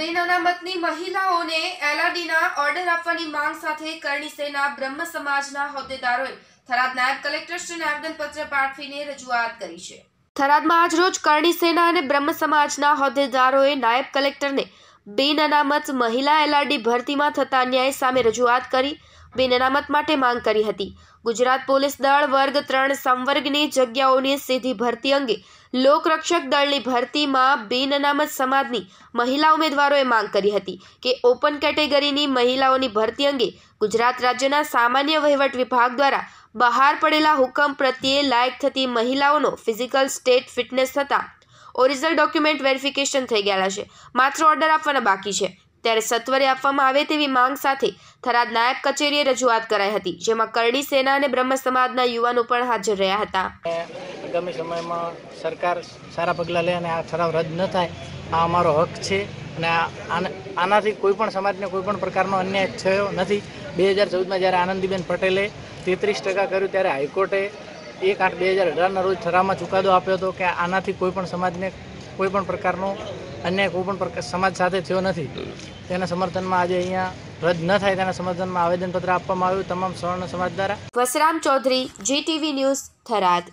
તે અનામતની મહિલાઓને એલઆરડીના ઓર્ડર આપવાની માંગ સાથે કરણી સેના બ્રહ્મ સમાજના હોદ્દેદારોએ થરાદ નાયબ કલેક્ટરશ્રીને આવેદનપત્ર પાઠવીને રજૂઆત કરી છે થરાદમાં આજરોજ કરણી સેના અને બ્રહ્મ સમાજના હોદ્દેદારોએ નાયબ કલેક્ટરને બિન અનામત મહિલા એલઆરડી ભરતીમાં થતા અન્યાય સામે રજૂઆત કરી બિન અનામત માટે માંગ કરી હતી ગુજરાત પોલીસ દળ વર્ગ ત્રણ સંવર્ગની જગ્યાઓની સીધી ભરતી અંગે લોકરક્ષક દળની ભરતીમાં બિન અનામત સમાજની મહિલા ઉમેદવારોએ માંગ કરી હતી કે ઓપન કેટેગરીની મહિલાઓની ભરતી અંગે ગુજરાત રાજ્યના સામાન્ય વહીવટ વિભાગ દ્વારા બહાર પડેલા હુકમ પ્રત્યે લાયક થતી મહિલાઓનો ફિઝિકલ સ્ટેટ ફિટનેસ થતાં ઓરિજિનલ ડોક્યુમેન્ટ વેરિફિકેશન થઈ ગયેલા છે માત્ર ઓર્ડર આપવાના બાકી છે ત્યારે સત્વરે આપવામાં આવે તેવી માંગ સાથે થરાદ નાયબ કચેરીએ રજૂઆત કરાઈ હતી જેમાં કરડી સેના અને બ્રહ્મ સમાજના યુવાનો પણ હાજર રહ્યા હતા આગામી સમયમાં સરકાર સારા પગલાં લે અને આ ઠરાવ રદ ન થાય આ અમારો હક છે અને આનાથી કોઈ પણ સમાજને કોઈ પણ પ્રકારનો અન્યાય થયો નથી બે હજાર ચૌદમાં જ્યારે આનંદીબેન પટેલે તેત્રીસ ટકા કર્યું ત્યારે હાઈકોર્ટે એક આઠ બે હજાર અઢારના રોજ ઠરાવમાં ચુકાદો આપ્યો હતો કે આનાથી કોઈપણ સમાજને કોઈ પણ પ્રકારનો અન્ય કોઈપણ પ્રકાર સમાજ સાથે થયો નથી તેના સમર્થનમાં આજે અહીંયા રદ ન થાય તેના સમર્થનમાં આવેદનપત્ર આપવામાં આવ્યું તમામ સવર્ણ સમાજ દ્વારા વસરામ ચૌધરી જીટીવી ન્યૂઝ થરાદ